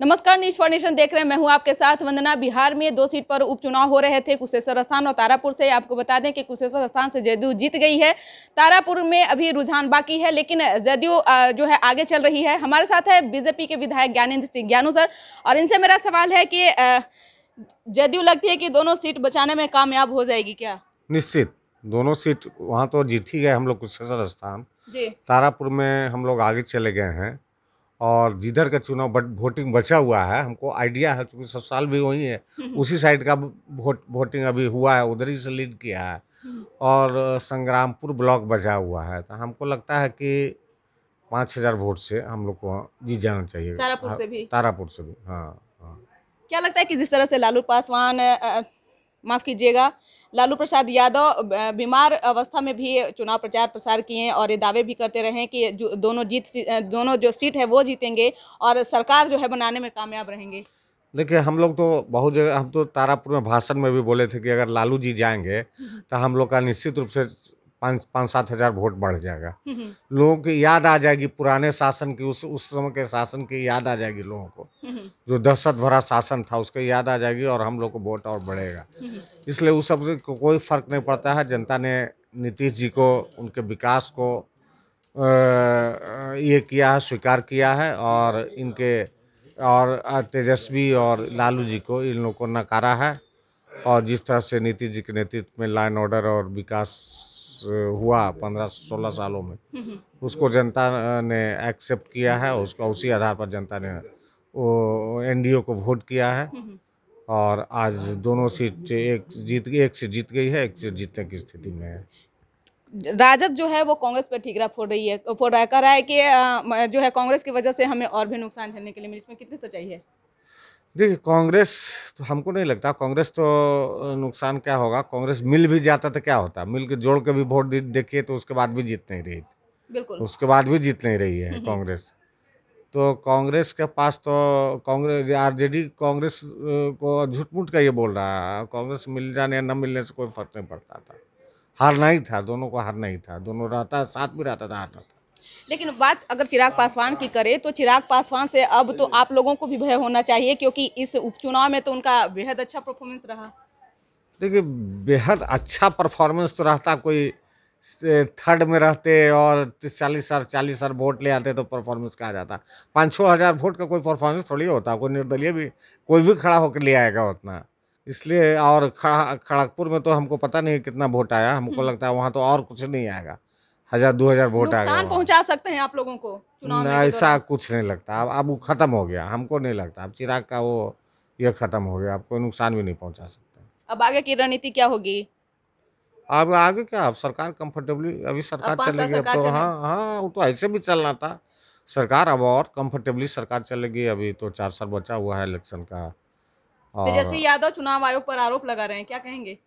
नमस्कार news nation देख रहे हैं मैं हूं आपके साथ वंदना बिहार में दो सीट पर उपचुनाव हो रहे थे कुशेश्वर स्थान और तारापुर से आपको बता दें कि कुशेश्वर स्थान से जदयू जीत गई है तारापुर में अभी रुझान बाकी है लेकिन जदयू जो है आगे चल रही है हमारे साथ है बीजेपी के विधायक ज्ञानेन्द्र सिंह ज्ञानू सर और इनसे मेरा सवाल है कि जदयू लगती है कि दोनों सीट बचाने में कामयाब हो जाएगी क्या निश्चित दोनों सीट वहाँ तो जीत ही गए हम लोग कुशेश्वर स्थान तारापुर में हम लोग आगे चले गए हैं और जिधर का चुनाव बट वोटिंग बचा हुआ है हमको आइडिया है चूँकि सब साल भी वही है हम्म। उसी साइड का वोट वोटिंग अभी हुआ है उधर ही से लीड किया है हम्म। और संग्रामपुर ब्लॉक बचा हुआ है तो हमको लगता है कि पाँच हजार वोट से हम लोग को जीत जाना चाहिए तारापुर हाँ, से भी तारापुर से भी हाँ, हाँ। क्या लगता है कि जिस तरह से लालू पासवान माफ़ कीजिएगा लालू प्रसाद यादव बीमार अवस्था में भी चुनाव प्रचार प्रसार किए और ये दावे भी करते रहे कि दोनों जीत दोनों जो सीट है वो जीतेंगे और सरकार जो है बनाने में कामयाब रहेंगे देखिए हम लोग तो बहुत जगह हम तो तारापुर में भाषण में भी बोले थे कि अगर लालू जी जाएंगे हम्म। तो हम लोग का निश्चित रूप से पाँच पाँच सात हजार वोट बढ़ जाएगा हम्म। लोगों की याद आ जाएगी पुराने शासन की उस उस समय के शासन की याद आ जाएगी लोगों को हम्म। जो दहशत भरा शासन था उसकी याद आ जाएगी और हम लोग को वोट और बढ़ेगा हम्म। इसलिए उस सब को कोई फर्क नहीं पड़ता है जनता ने नीतीश जी को उनके विकास को ये किया है स्वीकार किया है और इनके और तेजस्वी और लालू जी को इन लोगों को नकारा है और जिस तरह से नीतीश जी के नेतृत्व में लाइन ऑर्डर और विकास हुआ पंद्रह सोलह सालों में उसको जनता ने एक्सेप्ट किया है उसका उसी आधार पर जनता ने एनडीए को वोट किया है और आज दोनों सीट एक जीत गई एक सीट जीत गई है एक सीट जीतने की स्थिति में है राजद जो है वो कांग्रेस पर ठीकरा फोड़ रही है फोड़ रहा है कह रहा है कि जो है कांग्रेस की वजह से हमें और भी नुकसान झेलने के लिए मिले इसमें कितनी सच्चाई है देखिए कांग्रेस तो हमको नहीं लगता कांग्रेस तो नुकसान क्या होगा कांग्रेस मिल भी जाता तो क्या होता मिल के जोड़ के भी वोट देखिए तो उसके बाद भी जीत नहीं रही बिल्कुल उसके बाद भी जीत नहीं रही है हम्म, हम्म। कांग्रेस तो कांग्रेस के पास तो कांग्रेस आरजेडी कांग्रेस को झूठ मूठ का ये बोल रहा है कांग्रेस मिल जाने या न मिलने से कोई फर्क नहीं पड़ता था हारना ही था दोनों को हारना ही था दोनों रहता साथ भी रहता था हारना था लेकिन बात अगर चिराग हाँ, पासवान की हाँ। करें तो चिराग पासवान से अब तो आप लोगों को भी भय होना चाहिए क्योंकि इस उपचुनाव में तो उनका बेहद अच्छा परफॉर्मेंस रहा देखिए बेहद अच्छा परफॉर्मेंस तो रहता कोई थर्ड में रहते और चालीस हजार चालीस हजार वोट ले आते तो परफॉर्मेंस कहा जाता पाँच छः हज़ार वोट का कोई परफॉर्मेंस थोड़ी होता कोई निर्दलीय भी कोई भी खड़ा होकर ले आएगा उतना इसलिए और खड़ा खड़गपुर में तो हमको पता नहीं कितना वोट आया हमको हम्म। लगता है वहाँ तो और कुछ नहीं आएगा हजार दो हजार वोट आ गए पहुंचा सकते हैं आप लोगों को चुनाव ऐसा कुछ नहीं लगता अब अब वो खत्म हो गया हमको नहीं लगता अब चिराग का वो ये खत्म हो गया आपको नुकसान भी नहीं पहुंचा सकते अब आगे की रणनीति क्या होगी अब आगे क्या अब सरकार कंफर्टेबली अभी सरकार चलेगी अब तो हाँ हाँ वो तो ऐसे भी चलना था सरकार अब और कंफर्टेबली सरकार चलेगी अभी तो चार साल बचा हुआ है इलेक्शन का तेजस्वी यादव चुनाव आयोग पर आरोप लगा रहे हैं क्या कहेंगे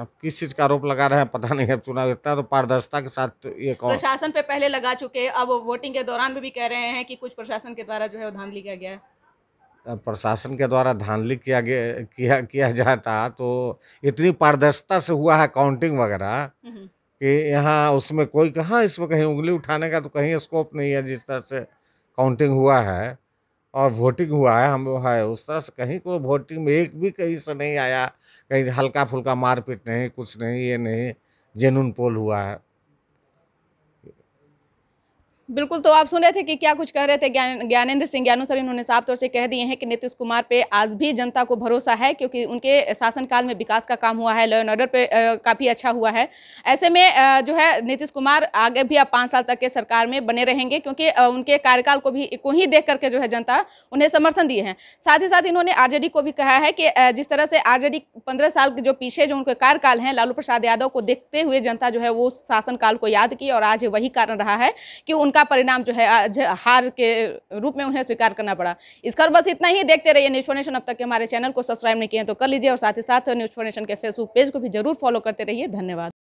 अब किस चीज का आरोप लगा रहे हैं पता नहीं है चुनाव इतना तो पारदर्शिता के साथ ये कौन प्रशासन पे पहले लगा चुके अब वोटिंग के दौरान भी, भी कह रहे हैं कि कुछ प्रशासन के द्वारा जो है वो धांधली किया गया प्रशासन के द्वारा धांधली किया गया किया किया जाता तो इतनी पारदर्शिता से हुआ है काउंटिंग वगैरह हम्म हम्म। कि यहाँ उसमें कोई कहाँ इसमें कहीं उंगली उठाने का तो कहीं स्कोप नहीं है जिस तरह से काउंटिंग हुआ है और वोटिंग हुआ है हम है उस तरह से कहीं को वोटिंग में एक भी कहीं से नहीं आया कहीं हल्का फुल्का मारपीट नहीं कुछ नहीं ये नहीं जेनून पोल हुआ है बिल्कुल तो आप सुन रहे थे कि क्या कुछ कह रहे थे ज्ञान ज्ञानेंद्र सिंह ज्ञानोसर सर इन्होंने साफ तौर से कह दिए हैं कि नीतीश कुमार पे आज भी जनता को भरोसा है क्योंकि उनके शासनकाल में विकास का काम हुआ है लॉ एंड ऑर्डर पे काफ़ी अच्छा हुआ है ऐसे में जो है नीतीश कुमार आगे भी अब पाँच साल तक के सरकार में बने रहेंगे क्योंकि उनके कार्यकाल को भी को ही देख करके जो है जनता उन्हें समर्थन दिए हैं साथ ही साथ इन्होंने आर को भी कहा है कि जिस तरह से आर जे साल के जो पीछे जो उनके कार्यकाल हैं लालू प्रसाद यादव को देखते हुए जनता जो है वो शासनकाल को याद की और आज वही कारण रहा है कि उनका का परिणाम जो है हार के रूप में उन्हें स्वीकार करना पड़ा इस खबर बस इतना ही देखते रहिए न्यूज फोर्नेशन अब तक के हमारे चैनल को सब्सक्राइब नहीं किए तो कर लीजिए और साथ ही साथ न्यूज फोर्नेशन के फेसबुक पेज को भी जरूर फॉलो करते रहिए धन्यवाद